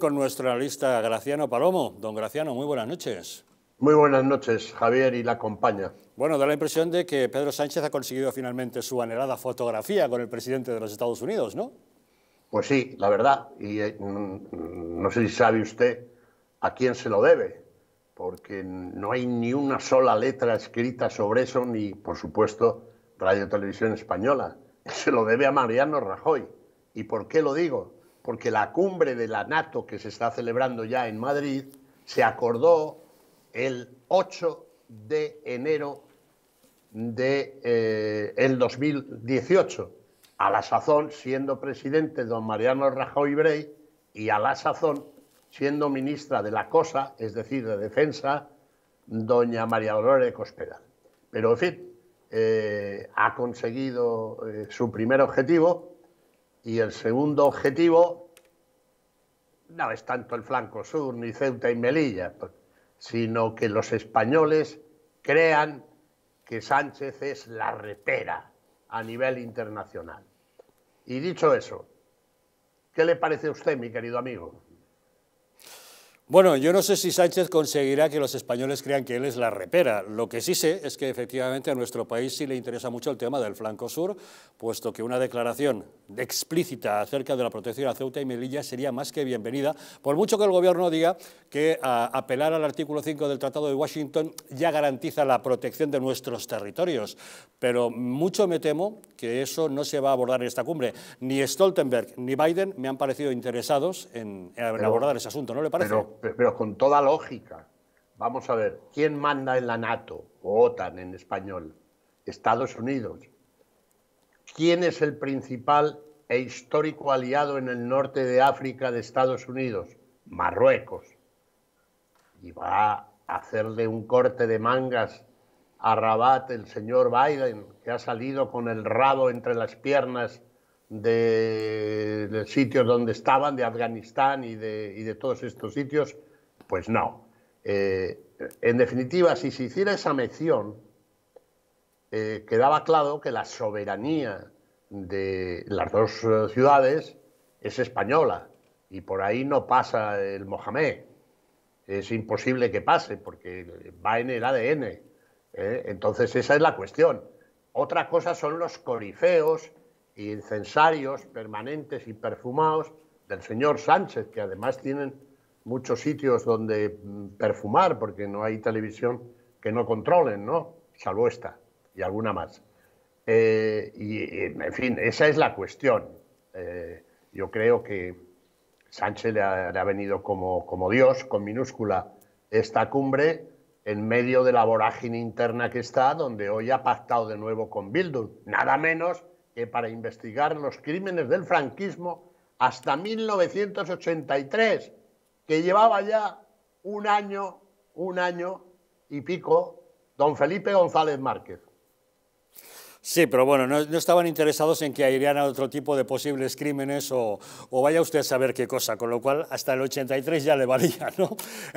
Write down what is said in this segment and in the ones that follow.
con nuestro analista Graciano Palomo. Don Graciano, muy buenas noches. Muy buenas noches, Javier, y la compañía. Bueno, da la impresión de que Pedro Sánchez ha conseguido finalmente su anhelada fotografía con el presidente de los Estados Unidos, ¿no? Pues sí, la verdad. Y eh, mm, no sé si sabe usted a quién se lo debe, porque no hay ni una sola letra escrita sobre eso, ni, por supuesto, Radio Televisión Española. Se lo debe a Mariano Rajoy. ¿Y por qué lo digo? porque la cumbre de la NATO que se está celebrando ya en Madrid se acordó el 8 de enero de eh, el 2018, a la sazón siendo presidente don Mariano Rajoy Brey y a la sazón siendo ministra de la cosa, es decir, de defensa, doña María Dolores Cospedal. Pero, en fin, eh, ha conseguido eh, su primer objetivo, y el segundo objetivo no es tanto el flanco sur, ni Ceuta y Melilla, sino que los españoles crean que Sánchez es la retera a nivel internacional. Y dicho eso, ¿qué le parece a usted, mi querido amigo? Bueno, yo no sé si Sánchez conseguirá que los españoles crean que él es la repera. Lo que sí sé es que efectivamente a nuestro país sí le interesa mucho el tema del flanco sur, puesto que una declaración explícita acerca de la protección a Ceuta y Melilla sería más que bienvenida, por mucho que el Gobierno diga que apelar al artículo 5 del Tratado de Washington ya garantiza la protección de nuestros territorios. Pero mucho me temo que eso no se va a abordar en esta cumbre. Ni Stoltenberg ni Biden me han parecido interesados en, abordar ese asunto, ¿no le parece? pero con toda lógica. Vamos a ver, ¿quién manda en la NATO o OTAN en español? Estados Unidos. ¿Quién es el principal e histórico aliado en el norte de África de Estados Unidos? Marruecos. Y va a hacerle un corte de mangas a Rabat el señor Biden, que ha salido con el rabo entre las piernas de, los sitios donde estaban, de Afganistán y de, de todos estos sitios, pues no. Eh, en definitiva, si se hiciera esa mención, eh, quedaba claro que la soberanía de las dos eh, ciudades es española y por ahí no pasa el Mohamed. Es imposible que pase porque va en el ADN. Entonces esa es la cuestión. Otra cosa son los corifeos incensarios permanentes y perfumados del señor Sánchez, que además tienen muchos sitios donde mm, perfumar, porque no hay televisión que no controlen, ¿no? Salvo esta y alguna más. Eh, y, en fin, esa es la cuestión. Eh, yo creo que Sánchez le ha, venido como, como, Dios, con minúscula, esta cumbre en medio de la vorágine interna que está, donde hoy ha pactado de nuevo con Bildu, nada menos que para investigar los crímenes del franquismo hasta 1983, que llevaba ya un año, un año y pico, don Felipe González Márquez. Sí, pero bueno, no, no, estaban interesados en que irían a otro tipo de posibles crímenes o, o, vaya usted a saber qué cosa, con lo cual hasta el 83 ya le valía, ¿no?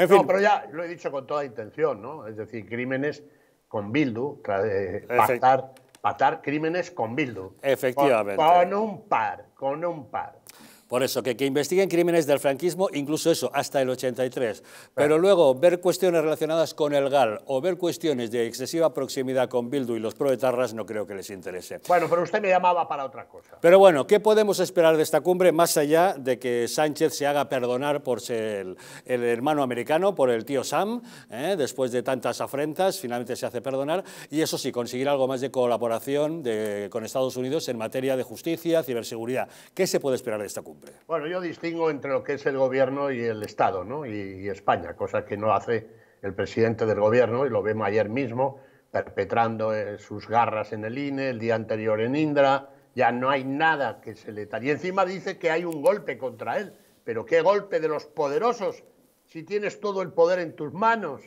no, pero ya lo he dicho con toda intención, ¿no? Es decir, crímenes con Bildu, eh, pactar Matar crímenes con Bildu. Efectivamente. con un par, con un par. Por eso, que, que investiguen crímenes del franquismo, incluso eso, hasta el 83. Pero luego, ver cuestiones relacionadas con el GAL o ver cuestiones de excesiva proximidad con Bildu y los proetarras no creo que les interese. Bueno, pero usted me llamaba para otra cosa. Pero bueno, ¿qué podemos esperar de esta cumbre más allá de que Sánchez se haga perdonar por ser el, hermano americano, por el tío Sam, eh, después de tantas afrentas, finalmente se hace perdonar, y eso sí, conseguir algo más de colaboración con Estados Unidos en materia de justicia, ciberseguridad? ¿Qué se puede esperar de esta cumbre? Bueno, yo distingo entre lo que es el gobierno y el Estado, ¿no? Y, España, cosa que no hace el presidente del gobierno, y lo vemos ayer mismo, perpetrando eh, sus garras en el INE, el día anterior en Indra, ya no hay nada que se le... Y encima dice que hay un golpe contra él, pero qué golpe de los poderosos, si tienes todo el poder en tus manos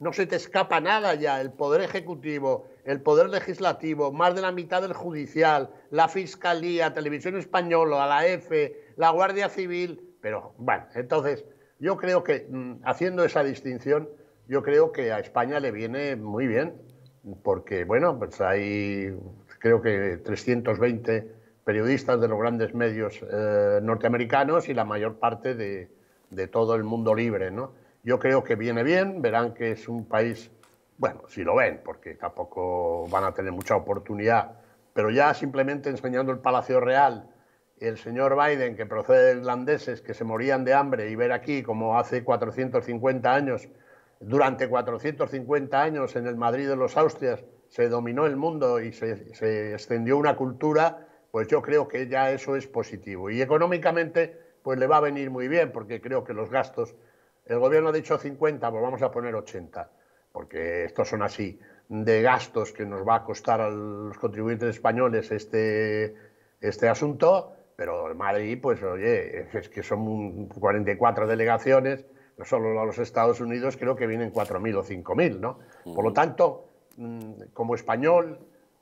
no se te escapa nada ya. El Poder Ejecutivo, el Poder Legislativo, más de la mitad del Judicial, la Fiscalía, Televisión Española, la EFE, la Guardia Civil. Pero bueno, entonces yo creo que mm, haciendo esa distinción, yo creo que a España le viene muy bien, porque bueno, pues hay creo que 320 periodistas de los grandes medios eh, norteamericanos y la mayor parte de todo el mundo libre, ¿no? Yo creo que viene bien, verán que es un país, bueno, si lo ven, porque tampoco van a tener mucha oportunidad, pero ya simplemente enseñando el Palacio Real, el señor Biden, que procede de irlandeses que se morían de hambre, y ver aquí como hace 450 años, durante 450 años en el Madrid de los Austrias, se dominó el mundo y se, se extendió una cultura, pues yo creo que ya eso es positivo. Y económicamente, pues le va a venir muy bien, porque creo que los gastos el gobierno ha dicho 50, pues vamos a poner 80, porque estos son así de gastos que nos va a costar a los contribuyentes españoles este, este asunto, pero Madrid, pues oye, es que son 44 delegaciones, no solo a los Estados Unidos, creo que vienen 4.000 o 5.000, ¿no? Por lo tanto, mm, como español,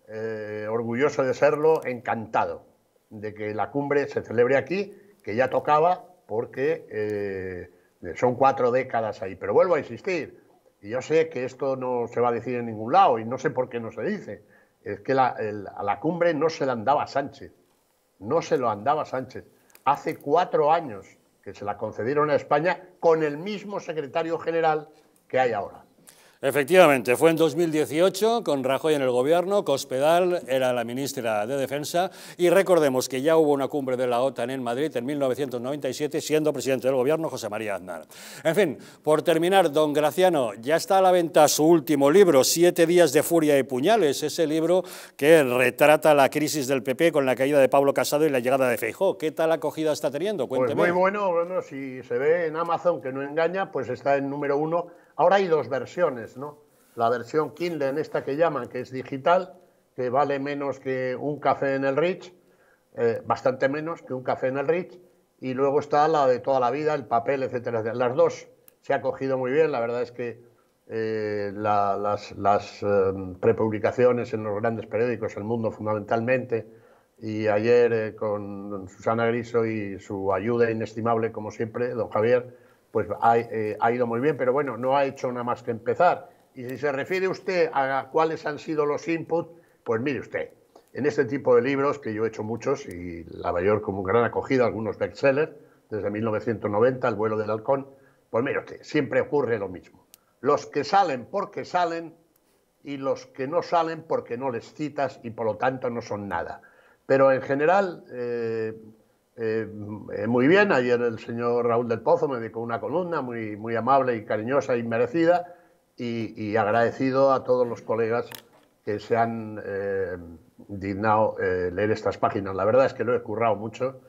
eh, orgulloso de serlo, encantado de que la cumbre se celebre aquí, que ya tocaba, porque... Eh, eh, son cuatro décadas ahí, pero vuelvo a insistir, y yo sé que esto no se va a decir en ningún lado y no sé por qué no se dice, es que a la cumbre no se la andaba Sánchez, no se lo andaba Sánchez. Hace cuatro años que se la concedieron a España con el mismo secretario general que hay ahora. Efectivamente, fue en 2018, con Rajoy en el gobierno, Cospedal era la ministra de Defensa y recordemos que ya hubo una cumbre de la OTAN en Madrid en 1997, siendo presidente del gobierno José María Aznar. En fin, por terminar, don Graciano, ya está a la venta su último libro, Siete días de furia y puñales, ese libro que retrata la crisis del PP con la caída de Pablo Casado y la llegada de Feijó. ¿Qué tal acogida está teniendo? Cuénteme. Pues muy bueno, bueno, si se ve en Amazon, que no engaña, pues está en número uno Ahora hay dos versiones, ¿no? La versión Kindle, en esta que llaman, que es digital, que vale menos que un café en el Rich, eh, bastante menos que un café en el Rich, y luego está la de toda la vida, el papel, etcétera, Las dos se ha cogido muy bien, la verdad es que eh, las, em, prepublicaciones en los grandes periódicos, El Mundo fundamentalmente, y ayer eh, con Susana Griso y su ayuda inestimable, como siempre, don Javier, pues eh, ha, ido muy bien, pero bueno, no ha hecho nada más que empezar. Y si se refiere usted a cuáles han sido los inputs, pues mire usted, en este tipo de libros, que yo he hecho muchos y la mayor como gran acogida, algunos bestsellers, desde 1990, El vuelo del halcón, pues mire usted, siempre ocurre lo mismo. Los que salen porque salen y los que no salen porque no les citas y por lo tanto no son nada. Pero en general, eh, eh, eh, muy bien, ayer el señor Raúl del Pozo me dedicó una columna muy, amable y cariñosa y merecida y, agradecido a todos los colegas que se han eh, dignado leer estas páginas. La verdad es que lo he currado mucho.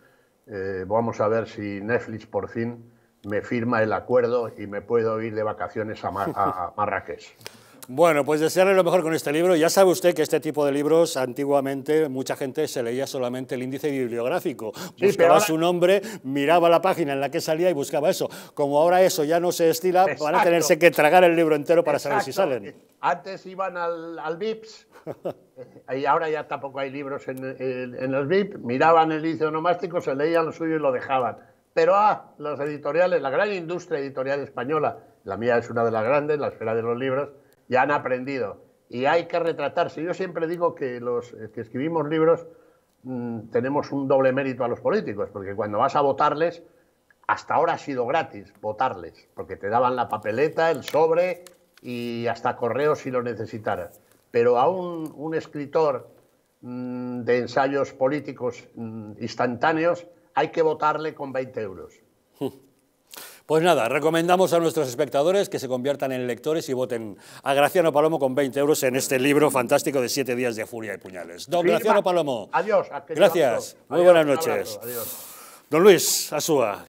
vamos a ver si Netflix por fin me firma el acuerdo y me puedo ir de vacaciones a, a Marrakech. Bueno, pues desearle lo mejor con este libro. Ya sabe usted que este tipo de libros antiguamente mucha gente se leía solamente el índice bibliográfico. buscaba su nombre, miraba la página en la que salía y buscaba eso. Como ahora eso ya no se estila, van a tenerse que tragar el libro entero para saber si salen. Antes iban al, VIPS y ahora ya tampoco hay libros en, el VIPS, los Miraban el índice onomástico, se leían los suyos y lo dejaban. Pero ah, las editoriales, la gran industria editorial española, la mía es una de las grandes, la esfera de los libros, ya han aprendido. Y hay que retratarse. Yo siempre digo que los eh, que escribimos libros mm, tenemos un doble mérito a los políticos, porque cuando vas a votarles, hasta ahora ha sido gratis votarles, porque te daban la papeleta, el sobre y hasta correo si lo necesitaras. Pero a un, escritor mm, de ensayos políticos mm, instantáneos hay que votarle con 20 euros. Hmm. Pues nada, recomendamos a nuestros espectadores que se conviertan en lectores y voten a Graciano Palomo con 20 euros en este libro fantástico de siete días de furia y puñales. Don Graciano Palomo. Adiós. Gracias. Muy buenas noches. Don Luis Asúa.